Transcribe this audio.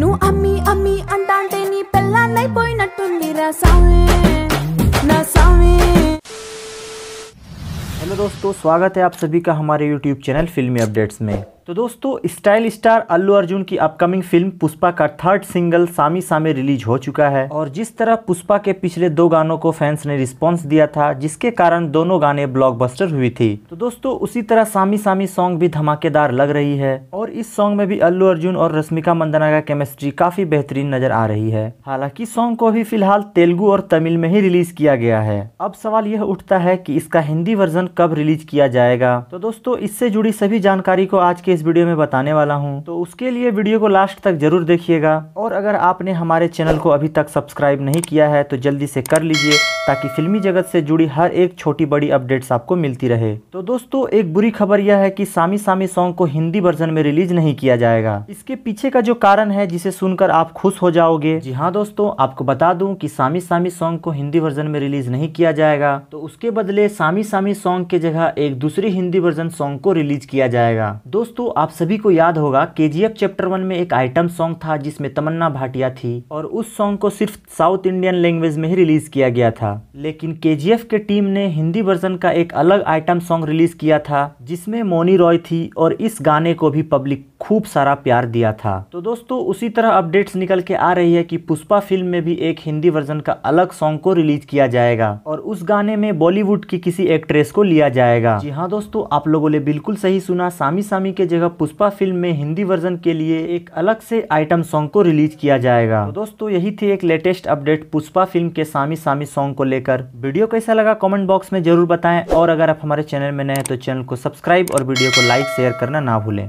నువ్వు అమ్మి అమ్మి అంటే నీ పెళ్ళాన్నై పోయినట్టుంది हेलो दोस्तों स्वागत है आप सभी का हमारे यूट्यूब चैनल फिल्मी अपडेट्स में तो दोस्तों स्टाइल स्टार अल्लू अर्जुन की अपकमिंग फिल्म पुष्पा का third single Saami Saami release हो चुका है और जिस तरह पुष्पा के पिछले दो गानों को फैंस ने रिस्पांस दिया था जिसके कारण दोनों गाने ब्लॉकबस्टर हुई थी तो दोस्तों उसी तरह सामी सामी सॉन्ग भी धमाकेदार लग रही है और इस सॉन्ग में भी अल्लू अर्जुन और रश्मिका मंदना का केमिस्ट्री काफी बेहतरीन नजर आ रही है हालांकि सॉन्ग को भी फिलहाल तेलुगु और तमिल में ही रिलीज किया गया है अब सवाल यह उठता है की इसका हिंदी वर्जन कब रिलीज किया जाएगा तो दोस्तों इससे जुड़ी सभी जानकारी को आज के इस वीडियो में बताने वाला हूँ तो उसके लिए वीडियो को लास्ट तक जरूर देखिएगा और अगर आपने हमारे चैनल को अभी तक सब्सक्राइब नहीं किया है तो जल्दी से कर लीजिए ताकि फिल्मी जगत से जुड़ी हर एक छोटी बड़ी अपडेट्स आपको मिलती रहे तो दोस्तों एक बुरी खबर यह है कि सामी सामी सॉन्ग को हिंदी वर्जन में रिलीज नहीं किया जाएगा इसके पीछे का जो कारण है जिसे सुनकर आप खुश हो जाओगे जी हाँ दोस्तों आपको बता दूं कि सामी सामी सॉन्ग को हिंदी वर्जन में रिलीज नहीं किया जाएगा तो उसके बदले सामी सामी सॉन्ग के जगह एक दूसरी हिंदी वर्जन सॉन्ग को रिलीज किया जाएगा दोस्तों आप सभी को याद होगा के चैप्टर वन में एक आइटम सॉन्ग था जिसमे तमन्ना भाटिया थी और उस सॉन्ग को सिर्फ साउथ इंडियन लैंग्वेज में ही रिलीज किया गया था था लेकिन के के टीम ने हिंदी वर्जन का एक अलग आइटम सॉन्ग रिलीज किया था जिसमें मोनी रॉय थी और इस गाने को भी पब्लिक खूब सारा प्यार दिया था तो दोस्तों उसी तरह अपडेट्स निकल के आ रही है कि पुष्पा फिल्म में भी एक हिंदी वर्जन का अलग सॉन्ग को रिलीज किया जाएगा और उस गाने में बॉलीवुड की किसी एक्ट्रेस को लिया जाएगा जी हाँ दोस्तों आप लोगों ने बिल्कुल सही सुना सामी सामी के जगह पुष्पा फिल्म में हिंदी वर्जन के लिए एक अलग से आइटम सॉन्ग को रिलीज किया जाएगा तो दोस्तों यही थी एक लेटेस्ट अपडेट पुष्पा फिल्म के सामी सामी सॉन्ग को लेकर वीडियो कैसा लगा कॉमेंट बॉक्स में जरूर बताएं और अगर आप हमारे चैनल में नए हैं तो चैनल को सब्सक्राइब और वीडियो को लाइक शेयर करना ना भूलें